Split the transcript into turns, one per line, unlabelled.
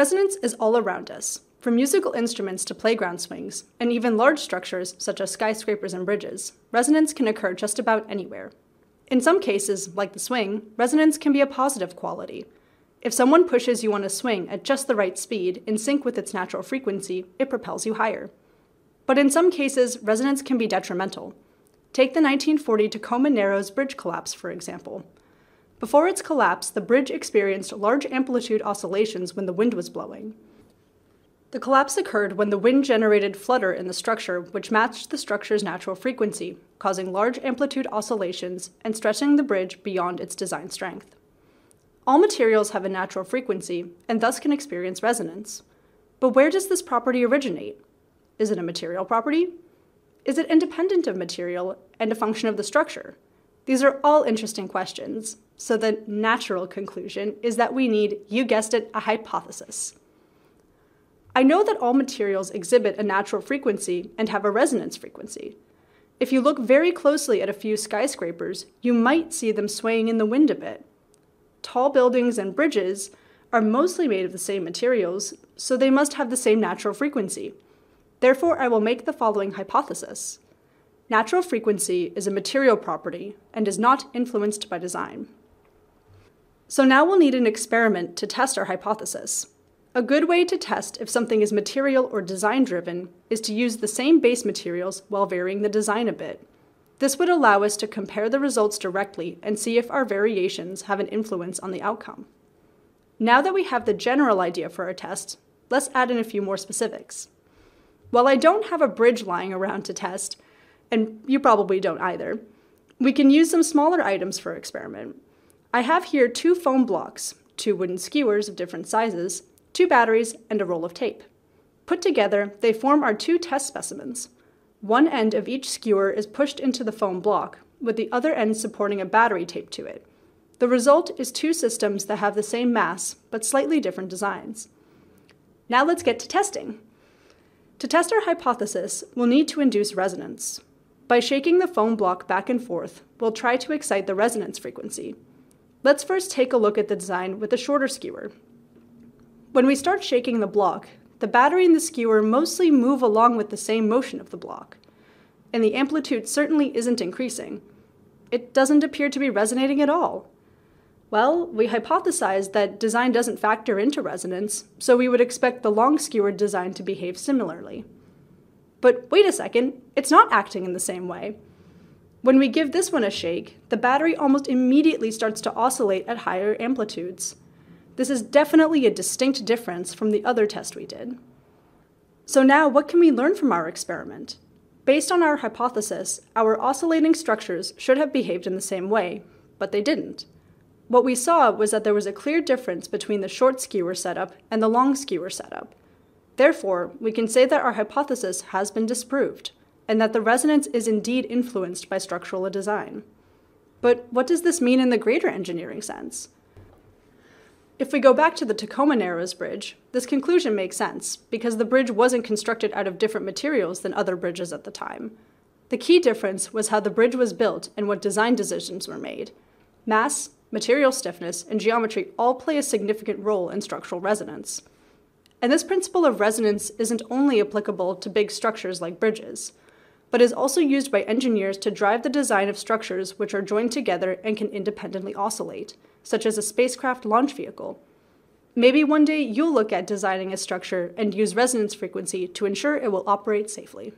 Resonance is all around us, from musical instruments to playground swings, and even large structures such as skyscrapers and bridges. Resonance can occur just about anywhere. In some cases, like the swing, resonance can be a positive quality. If someone pushes you on a swing at just the right speed, in sync with its natural frequency, it propels you higher. But in some cases, resonance can be detrimental. Take the 1940 Tacoma Narrows bridge collapse, for example. Before its collapse, the bridge experienced large amplitude oscillations when the wind was blowing. The collapse occurred when the wind generated flutter in the structure, which matched the structure's natural frequency, causing large amplitude oscillations and stretching the bridge beyond its design strength. All materials have a natural frequency and thus can experience resonance. But where does this property originate? Is it a material property? Is it independent of material and a function of the structure? These are all interesting questions, so the natural conclusion is that we need, you guessed it, a hypothesis. I know that all materials exhibit a natural frequency and have a resonance frequency. If you look very closely at a few skyscrapers, you might see them swaying in the wind a bit. Tall buildings and bridges are mostly made of the same materials, so they must have the same natural frequency. Therefore, I will make the following hypothesis. Natural frequency is a material property and is not influenced by design. So now we'll need an experiment to test our hypothesis. A good way to test if something is material or design driven is to use the same base materials while varying the design a bit. This would allow us to compare the results directly and see if our variations have an influence on the outcome. Now that we have the general idea for our test, let's add in a few more specifics. While I don't have a bridge lying around to test, and you probably don't either, we can use some smaller items for experiment. I have here two foam blocks, two wooden skewers of different sizes, two batteries, and a roll of tape. Put together, they form our two test specimens. One end of each skewer is pushed into the foam block, with the other end supporting a battery taped to it. The result is two systems that have the same mass, but slightly different designs. Now let's get to testing. To test our hypothesis, we'll need to induce resonance. By shaking the foam block back and forth, we'll try to excite the resonance frequency, Let's first take a look at the design with the shorter skewer. When we start shaking the block, the battery and the skewer mostly move along with the same motion of the block, and the amplitude certainly isn't increasing. It doesn't appear to be resonating at all. Well, we hypothesized that design doesn't factor into resonance, so we would expect the long skewer design to behave similarly. But wait a second, it's not acting in the same way. When we give this one a shake, the battery almost immediately starts to oscillate at higher amplitudes. This is definitely a distinct difference from the other test we did. So now what can we learn from our experiment? Based on our hypothesis, our oscillating structures should have behaved in the same way, but they didn't. What we saw was that there was a clear difference between the short skewer setup and the long skewer setup. Therefore, we can say that our hypothesis has been disproved and that the resonance is indeed influenced by structural design. But what does this mean in the greater engineering sense? If we go back to the Tacoma Narrows Bridge, this conclusion makes sense because the bridge wasn't constructed out of different materials than other bridges at the time. The key difference was how the bridge was built and what design decisions were made. Mass, material stiffness, and geometry all play a significant role in structural resonance. And this principle of resonance isn't only applicable to big structures like bridges but is also used by engineers to drive the design of structures which are joined together and can independently oscillate, such as a spacecraft launch vehicle. Maybe one day you'll look at designing a structure and use resonance frequency to ensure it will operate safely.